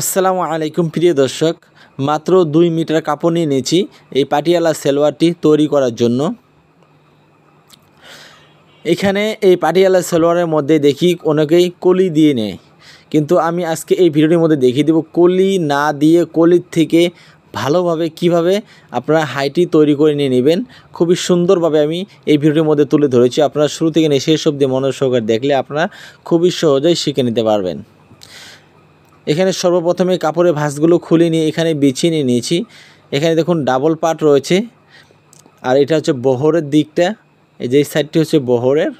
আসসালামু আলাইকুম প্রিয় দর্শক মাত্র দুই মিটার কাপড় নিয়ে নিয়েছি এই পাটিয়ালা সেলোয়ারটি তৈরি করার জন্য এখানে এই পাটিয়ালা সেলোয়ারের মধ্যে দেখি অনেকেই কলি দিয়ে নেয় কিন্তু আমি আজকে এই ভিডিওটির মধ্যে দেখিয়ে দেব কলি না দিয়ে কলির থেকে ভালোভাবে কিভাবে আপনারা হাইটি তৈরি করে নিয়ে নেবেন খুবই সুন্দরভাবে আমি এই ভিডিওটির মধ্যে তুলে ধরেছি আপনারা শুরু থেকে নিয়ে শেষ অব্দি মনোসহকার দেখলে আপনারা খুবই সহজেই শিখে নিতে পারবেন এখানে সর্বপ্রথমে কাপড়ের ভাঁজগুলো খুলে নিয়ে এখানে বিছিয়ে নিয়ে নিয়েছি এখানে দেখুন ডাবল পার্ট রয়েছে আর এটা হচ্ছে বহরের দিকটা এই যে সাইডটি হচ্ছে বহরের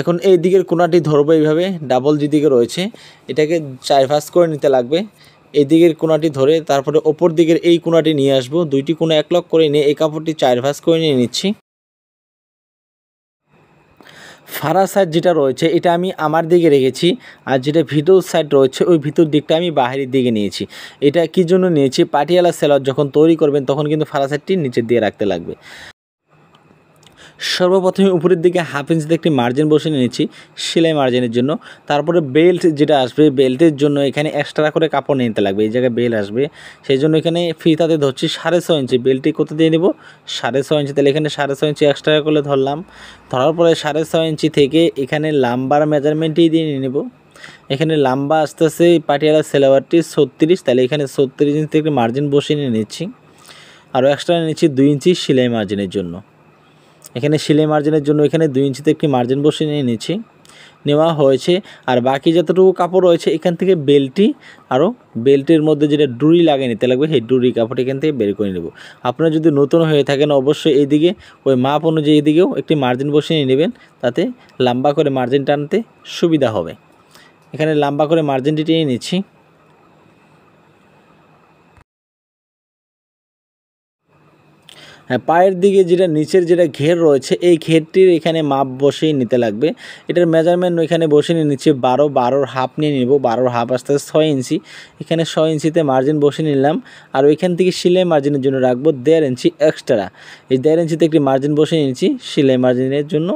এখন এই দিকের কোনাটি ধরবো এইভাবে ডাবল যেদিকে রয়েছে এটাকে চার ভাঁজ করে নিতে লাগবে এই দিকের কোনাটি ধরে তারপরে ওপর দিকের এই কোনাটি নিয়ে আসবো দুইটি কোনা এক লক করে নিয়ে এই কাপড়টি চার ভাঁজ করে নিয়ে নিচ্ছি ফারা সাইড যেটা রয়েছে এটা আমি আমার দিকে রেখেছি আর যেটা ভিতর সাইড রয়েছে ওই ভিতর দিকটা আমি বাহিরের দিকে নিয়েছি এটা কি জন্য নিয়েছি পাটিয়ালা সেলার যখন তৈরি করবেন তখন কিন্তু ফারা সাইডটি নিচের দিয়ে রাখতে লাগবে সর্বপ্রথমে উপরের দিকে হাফ ইঞ্চিতে একটি মার্জিন বসে নিয়েছি সেলাই মার্জিনের জন্য তারপরে বেল্ট যেটা আসবে বেল্টের জন্য এখানে এক্সট্রা করে কাপড় নিতে লাগবে এই জায়গায় বেল্ট আসবে সেই জন্য এখানে ফিতাতে ধরছি সাড়ে ছয় ইঞ্চি বেল্টটি কত দিয়ে নেব সাড়ে ছয় ইঞ্চি তাহলে এখানে সাড়ে ছয় ইঞ্চি এক্সট্রা করে ধরলাম ধরার পরে সাড়ে ছয় ইঞ্চি থেকে এখানে লাম্বার মেজারমেন্টই দিয়ে নিয়ে নেব এখানে লাম্বা আস্তে আস্তে পাটিয়ালা সেলাবারটি ছত্রিশ তাহলে এখানে ছত্রিশ ইঞ্চি থেকে মার্জিন বসিয়ে নিয়ে নিচ্ছি আরও এক্সট্রা নিচ্ছি দুই ইঞ্চি সেলাই মার্জিনের জন্য এখানে সিলাই মার্জিনের জন্য এখানে দুই ইঞ্চিতে একটি মার্জিন বসিয়ে নিয়ে নিয়েছি নেওয়া হয়েছে আর বাকি যতটুকু কাপড় রয়েছে এখান থেকে বেল্টটি আরও বেল্টের মধ্যে যেটা ডুরি লাগে নিতে লাগবে সেই ডুরি কাপড়টি এখান থেকে বের করে নেব আপনারা যদি নতুন হয়ে থাকেন অবশ্যই এইদিকে ওই মাপ অনুযায়ী এদিকেও একটি মার্জিন বসিয়ে নেবেন তাতে লম্বা করে মার্জিন টানতে সুবিধা হবে এখানে লম্বা করে মার্জিনটি টেনে নিচ্ছি হ্যাঁ পায়ের দিকে যেটা নিচের যেটা ঘের রয়েছে এই ঘেরটির এখানে মাপ বসিয়ে নিতে লাগবে এটার মেজারমেন্ট ওইখানে বসিয়ে নিয়ে নিচ্ছি বারো বারোর হাফ নিয়ে নেব বারোর হাফ আস্তে আস্তে ছয় ইঞ্চি এখানে ছয় ইঞ্চিতে মার্জিন বসিয়ে নিলাম আর ওইখান থেকে সিলাই মার্জিনের জন্য রাখবো দেড় ইঞ্চি এক্সট্রা এই দেড় ইঞ্চিতে একটি মার্জিন বসিয়ে নিয়েছি সিলাই মার্জিনের জন্য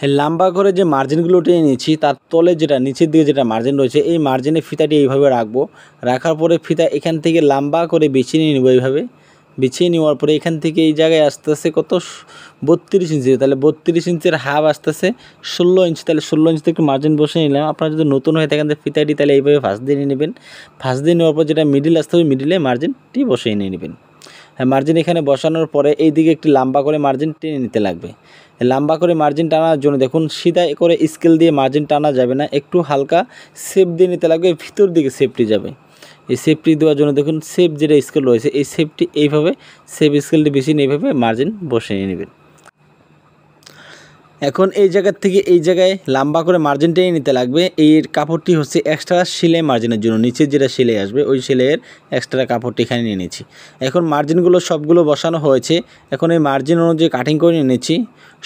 হ্যাঁ, লম্বা করে যে মার্জিনগুলো টেনে নিয়েছি তার তলে যেটা নিচের দিকে যেটা মার্জিন রয়েছে এই মার্জিনে ফিতাটি এইভাবে রাখবো রাখার পরে ফিতা এখান থেকে লম্বা করে বেছে নিয়ে নেবো এইভাবে বিছিয়ে নেওয়ার পরে এখান থেকে এই জায়গায় আসতেছে কত বত্রিশ ইঞ্চি তাহলে বত্রিশ ইঞ্চির হাফ আসতেছে ষোলো ইঞ্চি তাহলে ষোলো ইঞ্চিতে একটু মার্জিন বসে নিলাম আপনারা যদি নতুন হয়ে থাকেন ফিতাটি তাহলে এইভাবে ফাঁস দিয়ে নিয়ে নেবেন ফাঁস দিয়ে নেওয়ার পর যেটা মিডিল আসতে হবে মিডিলে মার্জিনটি বসিয়ে নিয়ে নেবেন মার্জিন হ্যাঁ, এখানে বসানোর পরে এই দিকে একটি লম্বা করে মার্জিন টেনে নিতে লাগবে লম্বা করে মার্জিন টানার জন্য দেখুন সিধা করে স্কেল দিয়ে মার্জিন টানা যাবে না একটু হালকা সেপ দিয়ে নিতে লাগবে ভিতর দিকে সেপটি যাবে এই সেফটি দেওয়ার জন্য দেখুন সেফ যেটা স্কেল রয়েছে এই সেফটি এইভাবে সেফ স্কেলটি বেশি নিয়ে এইভাবে মার্জিন বসে নিয়ে নেবেন এখন এই জায়গার থেকে এই জায়গায় লম্বা করে মার্জিন টেনে নিতে লাগবে এই কাপড়টি হচ্ছে এক্সট্রা সেলাই মার্জিনের জন্য নিচের যেটা সেলাই আসবে ওই সেলাইয়ের এক্সট্রা কাপড়টি এখানে নিয়ে নিচ্ছি এখন মার্জিনগুলো সবগুলো বসানো হয়েছে এখন এই মার্জিন অনুযায়ী কাটিং করে নিয়ে নিচ্ছি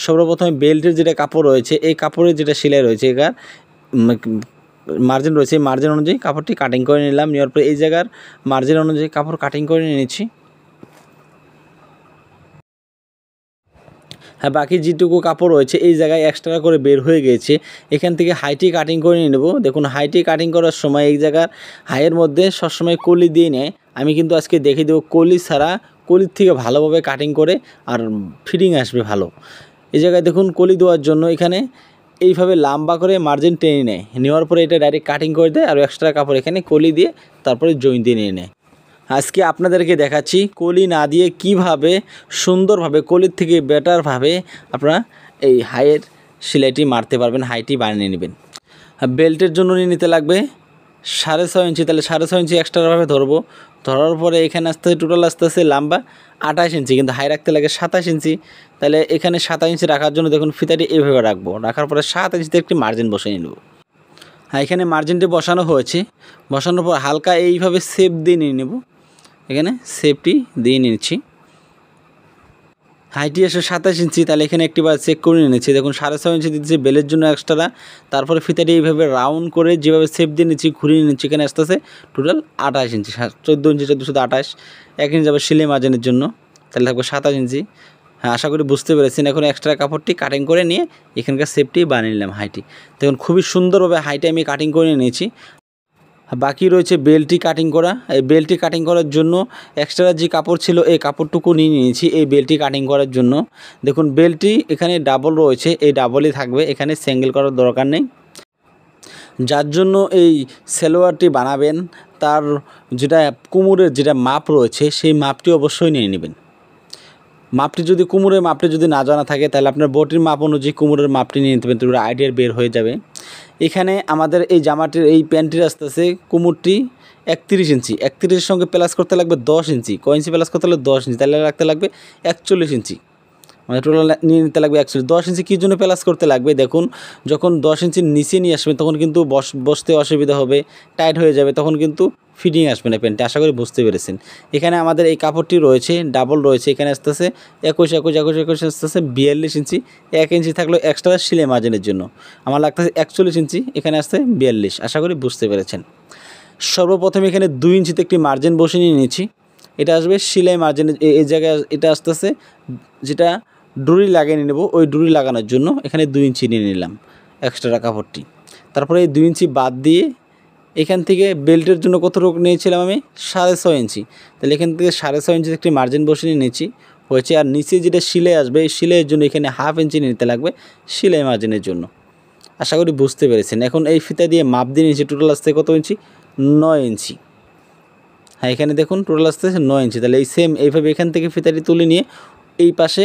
সর্বপ্রথমে বেল্টের যেটা কাপড় রয়েছে এই কাপড়ের যেটা সেলাই রয়েছে এখানে মার্জিন রয়েছে এই মার্জিন অনুযায়ী কাপড়টি কাটিং করে নিলাম নেওয়ার পরে এই জায়গার মার্জিন অনুযায়ী কাপড় কাটিং করে নিয়েছি হ্যাঁ বাকি যেটুকু কাপড় রয়েছে এই জায়গায় এক্সট্রা করে বের হয়ে গেছে এখান থেকে হাইটি কাটিং করে নিয়ে নেব দেখুন হাইটি কাটিং করার সময় এই জায়গার হাইয়ের মধ্যে সবসময় কলি দিয়ে নেয় আমি কিন্তু আজকে দেখে দেবো কলি ছাড়া কলির থেকে ভালোভাবে কাটিং করে আর ফিটিং আসবে ভালো এই জায়গায় দেখুন কলি দেওয়ার জন্য এখানে এইভাবে লাম্বা করে মার্জিন টেনে নেয় নেওয়ার পরে এটা ডাইরেক্ট কাটিং করে দেয় আর এক্সট্রা কাপড় এখানে কলি দিয়ে তারপরে জয়েন দিয়ে নিয়ে নেয় আজকে আপনাদেরকে দেখাচ্ছি কলি না দিয়ে কিভাবে সুন্দরভাবে কলির থেকে বেটারভাবে আপনারা এই হাইয়ের সেলাইটি মারতে পারবেন হাইটি বানিয়ে নেবেন বেল্টের জন্য নিয়ে নিতে লাগবে সাড়ে ছয় ইঞ্চি তাহলে সাড়ে ছয় ইঞ্চি এক্সট্রাভাবে ধরবো ধরার পরে এখানে আসতে টোটাল আসতে আসতে লম্বা আঠাশ ইঞ্চি কিন্তু হাই রাখতে লাগে সাতাশ ইঞ্চি তাহলে এখানে সাতাশ ইঞ্চি রাখার জন্য দেখুন ফিতাটি এইভাবে রাখবো রাখার পরে সাত ইঞ্চিতে একটি মার্জিন বসিয়ে নেব হ্যাঁ এখানে মার্জিনটি বসানো হয়েছে বসানোর পর হালকা এইভাবে সেপ দিয়ে নিয়ে নেব এখানে সেপটি দিয়ে নিচ্ছি হাইটি এসে সাতাশ ইঞ্চি তাহলে এখানে একটিবার চেক করে নিয়েছি দেখুন সাড়ে ছয় ইঞ্চি দিচ্ছি বেলের জন্য এক্সট্রা তারপরে ফিতাটি এইভাবে রাউন্ড করে যেভাবে সেপ দিয়ে নিচ্ছি ঘুরিয়ে নিচ্ছি এখানে আস্তে টোটাল আঠাশ ইঞ্চি চোদ্দো ইঞ্চি চোদ্দোশো আঠাশ এক ইঞ্চি যাবে সিলে মার্জিনের জন্য তাহলে থাকবে সাতাশ ইঞ্চি হ্যাঁ আশা করি বুঝতে পেরেছেন এখন এক্সট্রা কাপড়টি কাটিং করে নিয়ে এখানকার সেপটি বানিয়ে নিলাম হাইটি দেখুন খুবই সুন্দরভাবে হাইটি আমি কাটিং করে নিয়েছি বাকি রয়েছে বেলটি কাটিং করা এই বেলটি কাটিং করার জন্য এক্সট্রা যে কাপড় ছিল এই কাপড়টুকু নিয়ে নিয়েছি এই বেলটি কাটিং করার জন্য দেখুন বেলটি এখানে ডাবল রয়েছে এই ডাবলই থাকবে এখানে সিঙ্গেল করার দরকার নেই যার জন্য এই সেলোয়ারটি বানাবেন তার যেটা কুমুরের যেটা মাপ রয়েছে সেই মাপটি অবশ্যই নিয়ে নেবেন মাপটি যদি কুমুরের মাপটি যদি না জানা থাকে তাহলে আপনার বটির মাপ অনুযায়ী কুমুরের মাপটি নিয়ে নিতে পারেন আইডিয়া বের হয়ে যাবে এখানে আমাদের এই জামাটির এই প্যান্টটির আসতেছে কুমুরটি একত্রিশ ইঞ্চি একত্রিশের সঙ্গে প্লাস করতে লাগবে দশ ইঞ্চি ক ইঞ্চি প্লাস করতে লাগবে দশ ইঞ্চি তাহলে রাখতে লাগবে একচল্লিশ ইঞ্চি মানে টোটাল নিয়ে নিতে লাগবে একচল্লিশ দশ ইঞ্চি কী জন্য প্লাস করতে লাগবে দেখুন যখন দশ ইঞ্চির নিচে নিয়ে আসবে তখন কিন্তু বস বসতে অসুবিধা হবে টাইট হয়ে যাবে তখন কিন্তু ফিটিং আসবে না প্যান্টটা আশা করি বুঝতে পেরেছেন এখানে আমাদের এই কাপড়টি রয়েছে ডাবল রয়েছে এখানে আসতেছে একুশ একুশ একুশ একুশ আসতেছে বিয়াল্লিশ ইঞ্চি এক ইঞ্চি থাকলো এক্সট্রা সিলে মার্জিনের জন্য আমার লাগতেছে একচল্লিশ ইঞ্চি এখানে আসতে বিয়াল্লিশ আশা করি বুঝতে পেরেছেন সর্বপ্রথম এখানে দুই ইঞ্চিতে একটি মার্জিন বসে নিয়ে নিয়েছি এটা আসবে সিলাই মার্জিন এই জায়গায় এটা আসতেছে যেটা ডুরি লাগিয়ে নেব ওই ডুরি লাগানোর জন্য এখানে দুই ইঞ্চি নিয়ে নিলাম এক্সট্রা কাপড়টি তারপরে এই দুই ইঞ্চি বাদ দিয়ে এখান থেকে বেল্টের জন্য কত রোগ নিয়েছিলাম আমি সাড়ে ছয় ইঞ্চি তাহলে এখান থেকে সাড়ে ছয় ইঞ্চি একটি মার্জিন বসে নিয়েছি হয়েছে আর নিচে যেটা সিলাই আসবে এই সিলাইয়ের জন্য এখানে হাফ ইঞ্চি নিতে লাগবে সিলাই মার্জিনের জন্য আশা করি বুঝতে পেরেছেন এখন এই ফিতা দিয়ে মাপ দিয়ে নিয়েছি টোটাল আসতে কত ইঞ্চি নয় ইঞ্চি হ্যাঁ এখানে দেখুন টোটাল আসতে নয় ইঞ্চি তাহলে এই সেম এইভাবে এখান থেকে ফিতাটি তুলে নিয়ে এই পাশে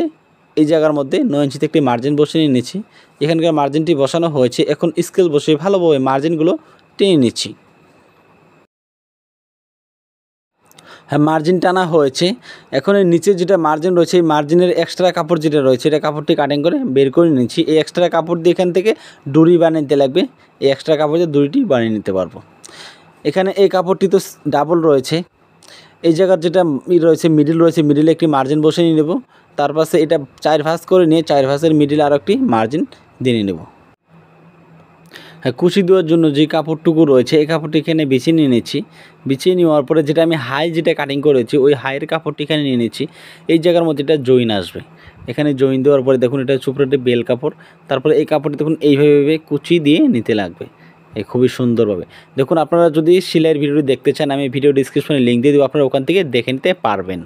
এই জায়গার মধ্যে নয় ইঞ্চিতে একটি মার্জিন বসিয়ে নিয়েছি এখানকার মার্জিনটি বসানো হয়েছে এখন স্কেল বসে ভালোভাবে মার্জিনগুলো টেনে নিচ্ছি হ্যাঁ মার্জিন টানা হয়েছে এখন এই নিচে যেটা মার্জিন রয়েছে এই মার্জিনের এক্সট্রা কাপড় যেটা রয়েছে এটা কাপড়টি কাটিং করে বের করে নিচ্ছি এই এক্সট্রা কাপড় দিয়ে এখান থেকে ডুরি বানিয়ে নিতে লাগবে এই এক্সট্রা কাপড় দিয়ে দড়িটি বানিয়ে নিতে পারবো এখানে এই কাপড়টি তো ডাবল রয়েছে এই জায়গার যেটা রয়েছে মিডিল রয়েছে মিডিলে একটি মার্জিন বসে নিয়ে নেব তার পাশে এটা চার ভাঁজ করে নিয়ে চার ভাঁজের মিডিলে আরও একটি মার্জিন দিয়ে নেব হ্যাঁ, কুচি দেওয়ার জন্য যে কাপড়টুকু রয়েছে এই কাপড়টি এখানে বেছে নিয়ে নিচ্ছি বিছিয়ে নেওয়ার পরে যেটা আমি হাই যেটা কাটিং করেছি ওই হাইয়ের কাপড়টি এখানে নিয়ে নিচ্ছি এই জায়গার মধ্যে এটা জয়েন আসবে এখানে জয়েন দেওয়ার পরে দেখুন এটা চুপড়াটি বেল কাপড় তারপরে এই কাপড়টি দেখুন এইভাবে কুচি দিয়ে নিতে লাগবে এই খুবই সুন্দরভাবে দেখুন আপনারা যদি সেলাইয়ের ভিডিওটি দেখতে চান আমি ভিডিও ডিসক্রিপশনে লিঙ্ক দিয়ে দেবো আপনারা ওখান থেকে দেখে নিতে পারবেন